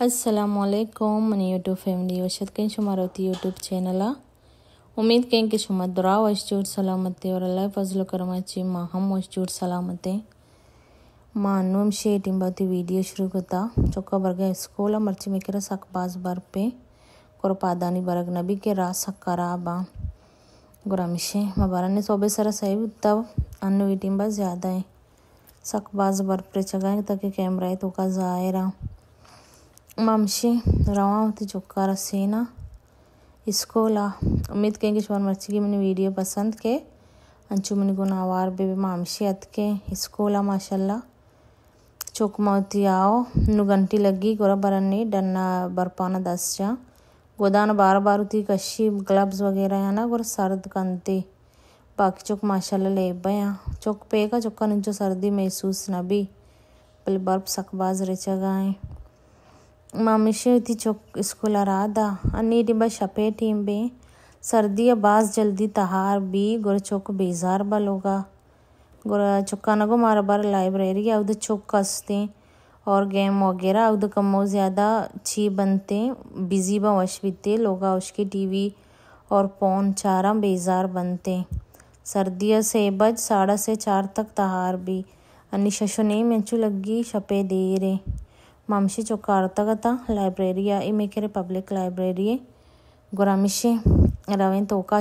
असलकुम money YouTube family वशद कहीं शुमार होती यूट्यूब चैनल आ उम्मीद कहीं कि शुमार दुरा वशजूर सलामत और अल्लाह फजल करमा ची माँ हम वशजूर सलामत मां नूम शेट वीडियो शुरू करता चौका बरगे स्कूल मर्ची में कर सकबाज बर पे कुर पादानी बरग नबी के रा सकरा बा मिशे मबारा ने सोबे सरा सही तब अन्न वीटिम्बा ज़्यादा है सकबाज बर पे चगा तक कैमरा तो का ज़ाहिर मामशी रवावती चुका सीना इसको ला उम्मीद करें कि शोर मर्ची की मैंने वीडियो पसंद के अंचु मन गुनावार बेबे मामशी अत के इसको ला माशाल्लाह मौती आओ नु घंटी लगी गोरा बरनी डन्ना बरपाना दस जा गोदान बार बार उती कशी ग्लब्स वगैरह है ना गोरा सर्द कंती बाकी चुक माशाला ले बया चुक पे का चौका सर्दी महसूस न भी बल बर्फ सकबाज रह जगह mamisheti iskularada anidiba shapetimbe sardiya bas jaldi tahar bi gora chok bezar baloga gora chokanago mara bar library Awadh Chowk कस्ते और गेम वगैरह अवध कमो ज़्यादा छी बनते बिजी बा वश बीते लोग उसके टीवी और पौन चारा बेजार बनते सर्दिया से बज साढ़ा से चार तक तहार भी अनिशशो नहीं मेचू लगी शपे दे रे mamshi chokartagata library imekere public library goramishi raven toka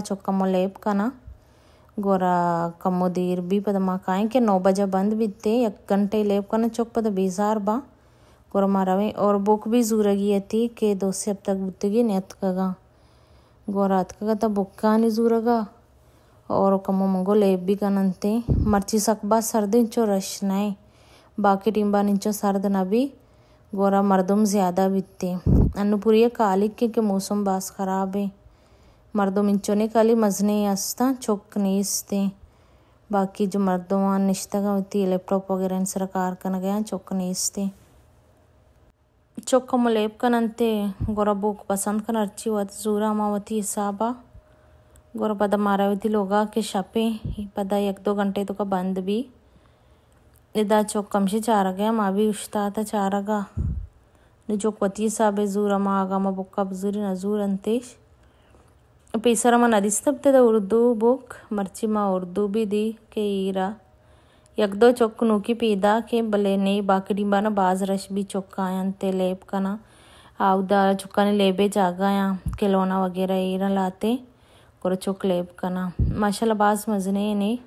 लेप कना गोरा कमोदीर भी पद माँ के नौ बजे बंद बीते एक घंटे लेप करना चौक पद बेजार बा गोरा मारा और बुक भी जूरगी थी के दो से अब तक बुतगी नेतकगा गोरा अतकगा तो बुक का नहीं जूरगा और कमो मंगो लेप भी कनते मर्ची सकबा सर्द इंचो रश नाए बाकी टिम्बा निंचो सर्द ना भी गोरा मर्दों ज़्यादा मौसम అన్నపూర్య खराब है బాస్ ఖరాబే ने ఇంచోనే मजने మజ్నే चुक చొక్ इसते बाकी जो मर्दों निश्तगा होती है लैपटॉप वगैरह सरकार कन गया चौक नहीं इसते चुक चौक मुलेब कनते बुक पसंद कन अर्ची वत जूरा मावती हिसाबा गोरबदा मारावती लोगा के छपे पदा एक दो घंटे तो का बंद भी यदा से चार गया माँ भी उश्ता था चार गा न जो पति साबे जूर अम आगा माँ बुक का बुजुर न जूर अंतेश पेसर अमन अधिस्तप ते उर्दू बुक मर्ची माँ उर्दू भी दी के ईरा यक दो चौक नूकी पीदा के बले नहीं बाकड़ी बाना बाज रश भी चौका अंते लेप का ना आउदा चौका ने लेबे जागा या केलोना वगैरह ईरा लाते कर चौक लेप का ना माशाला बाज मजने नहीं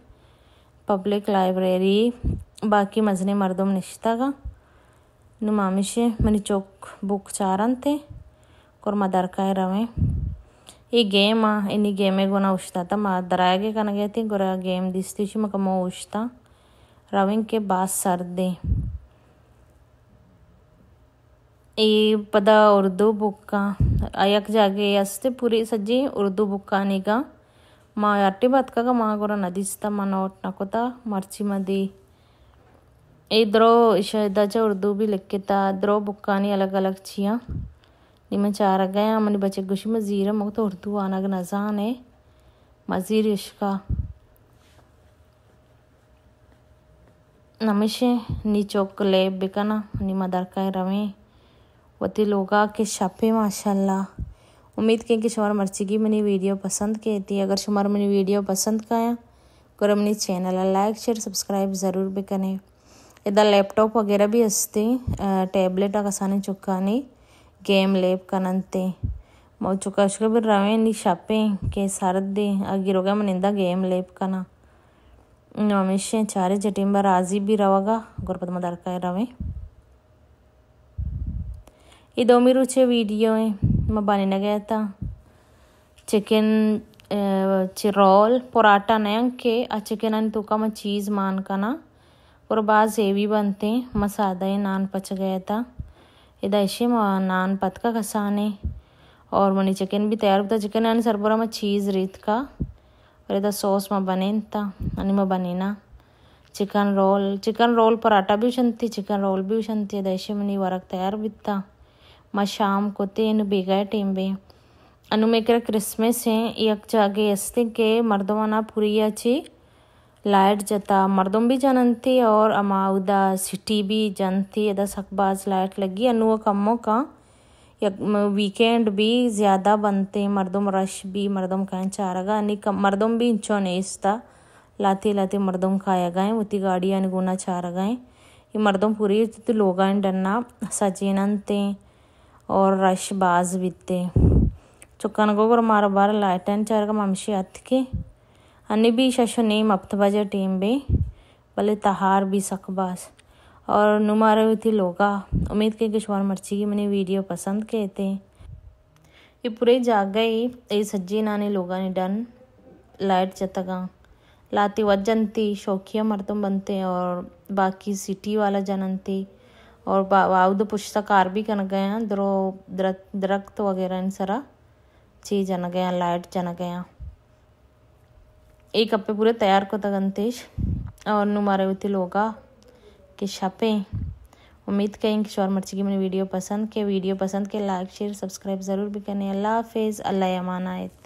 पब्लिक लाइब्रेरी बाकी मजने मरदम निश्तागा नुमामिशे मनी चौक बुक चारन थे और मा दरकाय रवे ये गेम आ इनी गेमे गोना उश्ता था मा दरागे कनगे थी गोरा गेम दिसती छी मका मो उश्ता रविंग के बाद सर दे ये पदा उर्दू बुक का अयक जागे अस्ते पूरी सज्जी उर्दू बुक का निगा మా అట్టి బతకగా మా కూడా నదిస్తా మన నకొత మర్చి మది ए द्रो शहदाच्या उर्दू बी लिखता द्रो बुक अलग अलग छिया निमन चार गए हमने बचे गुश मजीर मग तो उर्दू आना नजान है मजीर इश्का नमिशे नी चौक ले बिकना नी मदर का रवे वती लोगा के छापे माशाल्लाह उम्मीद के कि शुमार मर्ची की मनी वीडियो पसंद के थी अगर शुमार मनी वीडियो पसंद का या कुरमनी चैनल लाइक शेयर सब्सक्राइब ज़रूर भी करें इधर लैपटॉप वगैरह भी अस्ति टैब्लेट कसाने चुक्कानी गेम लेप कनंते मो चुका चुका भी रवे नी शापे के सरदी आगिरोगे मन इंदा गेम लेप कना नमिशे चारे जटिंब राजी भी रवागा गुरपद मदरका रवे ಇದು ಮಿರುಚೆ वीडियो मैं बनाने गया था चिकन चिरोल पराठा नहीं के आ चिकेन तूका तो मैं चीज़ मान का ना और बाद से भी बनते हैं मसादा ये नान पच गया था इदाइशी नान पतका कसाने और मनी चिकन भी तैयार होता चिकन आने सरपुरा में चीज़ रीत का और यदा सॉस में बने था अने मैं बने ना chicken roll chicken roll paratha भी उछनती चिकन रोल भी उछनती है मनी वरक तैयार था मैं शाम को तीन बेगा टीम भी अनुमेकर क्रिसमस है एक जागे अस्ते के मर्दवाना पूरी अच्छी लाइट जता मर्दों भी जानन थी और अमाउदा सिटी भी जन थी अदा सकबाज लाइट लगी अनु कमों का वीकेंड भी ज़्यादा बनते मर्दों रश भी मर्दों का चारगा अनि मर्दों भी इंचो नेता लाते लाते मर्दों खाया गए उती गाड़ी अनि गुना चार गए ये मर्दों पूरी तो लोग डरना सजेनन ते और रश बाज बीते चुक्कन गोगर मार बार लाइटन चारगा ममशी हथ के અને બી સેશન ને મફત વાજા ટીમ બે ભલે તહાર બી સખવાસ ઓર નુમારે ઉથી લોગા ઉમીદ કે કિશوار મર્ચી કે મને વિડિયો પસંદ કેતે ઈ પુરી જાગ ગઈ એ સજીનાને લોગા ને ડન લાઈટ ચતગા લાતી વજંતિ શોખ્ય મર્તં બનતે ઓર બાકી સિટી વાલા જનંતિ ઓર વાઉદ પુસ્તકાર ભી કન ગયા ધરો ધ્રકત વગેરા ઇન સરા ચી જન ગયા લાઈટ જન ગયા ये कपे पूरे तैयार తయారు కొత్తగంతేష్ और मारे उतिल होगा कि छापे उम्मीद करें कि शोर मर्ची की मेरी वीडियो पसंद के वीडियो पसंद के लाइक शेयर सब्सक्राइब ज़रूर भी करें अल्लाह हाफिज़ अल्लाह अमान आयत